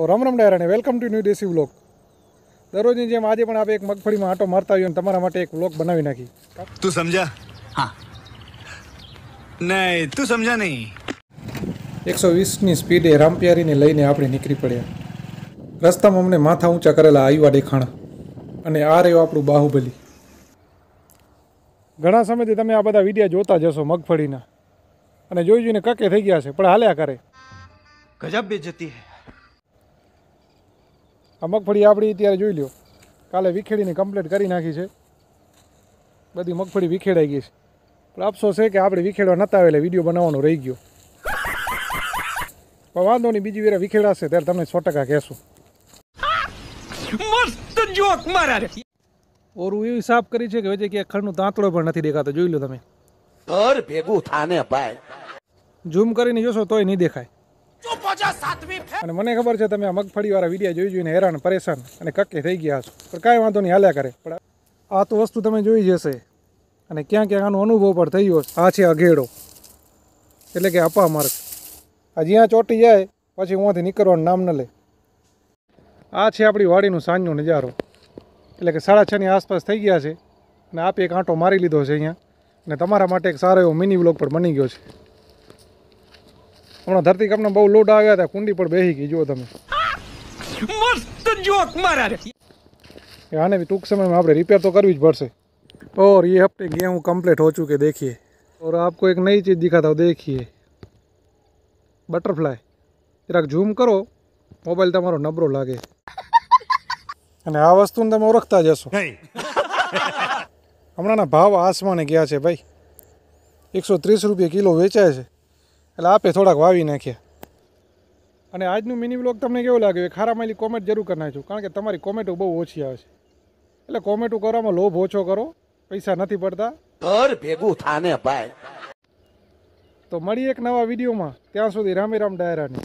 તો રમ રામ ડાયરાને welcome to new desi vlog દરરોજની જેમ આજે પણ આપણે એક મગફળીમાં આટો મારતા આવ્યો અને તમારા માટે એક વ્લોગ બનાવી નાખી તું સમજા હા નહીં તું સમજા નહીં એકસો વીસની સ્પીડે રામપિયારીને લઈને આપણે નીકળી પડ્યા રસ્તામાં અમને માથા ઊંચા કરેલા આવ્યા દેખાણા અને આ રહ્યો આપણું બાહુબલી ઘણા સમયથી તમે આ બધા વિડીયા જોતા જશો મગફળીના અને જોઈ જોઈને કકે થઈ ગયા છે પણ હાલ્યા કરે ગજબ બેજતી હે આ મગફળી આપણી અત્યારે જોઈ લો કાલે વિખેડીને કમ્પ્લીટ કરી નાખી છે બધી મગફળી વિખેડાઈ ગઈ છે પણ અફસોસ છે કે આપણે વિખેડવા નહોતા આવે એટલે વિડીયો બનાવવાનો રહી ગયો પણ વાંધો નહીં બીજી વેરા વિખેડાશે ત્યારે તમને સો ટકા કહેશું મસ્ત ઓરું એવી સાફ કરી છે કે ખડનું તાંતળો પણ નથી દેખાતો જોઈ લો તમે ભાઈ ઝૂમ કરીને જોશો તોય નહીં દેખાય અને મને ખબર છે તમે આ મગફળીવાળા વિડીયા જોઈ જોઈને હેરાન પરેશાન અને કક્કે થઈ ગયા છો પણ કાંઈ વાંધો નહીં હાલ્યા કરે પણ આ તો વસ્તુ તમે જોઈ જશે અને ક્યાં ક્યાં આનો અનુભવ પણ થયો આ છે અઘેડો એટલે કે અપા માર્ગ આ જ્યાં ચોટી જાય પછી ઉંથી નીકળવાનું નામ ન લે આ છે આપણી વાડીનું સાંજનો નજારો એટલે કે સાડા છની આસપાસ થઈ ગયા છે અને આપે એક આંટો મારી લીધો છે અહીંયા અને તમારા માટે એક સારો એવો મિની બ્લોક પણ બની ગયો છે હમણાં ધરતીકંપનો બહુ લોડ આવ્યા હતા કુંડી પર બેસી ગઈ જુઓ તમે મસ્ત જોક મારા આને બી ટૂંક સમયમાં આપણે રિપેર તો કરવી જ પડશે ઓર એ हफ्ते गेहूँ कंप्लीट हो चुके देखिए और आपको एक नई चीज़ दिखाता हूँ देखिए બટરફ્લાય જરાક ઝૂમ કરો મોબાઈલ તમારો નબરો લાગે અને આ વસ્તુને તમે ઓળખતા જશો હમણાંના ભાવ આસમાને ગયા છે ભાઈ એકસો ત્રીસ રૂપિયા કિલો વેચાય છે એટલે આપે થોડાક વાવી નાખ્યા અને આજનું મિની બ્લોગ તમને કેવું લાગ્યું એ ખારા માલી કોમેન્ટ જરૂર કરી નાખજો કારણ કે તમારી કોમેન્ટો બહુ ઓછી આવે છે એટલે કોમેન્ટો કરવામાં લોભ ઓછો કરો પૈસા નથી પડતા ઘર ભેગું થાને ભાઈ તો મળી એક નવા વિડીયોમાં ત્યાં સુધી રામે રામ ડાયરાની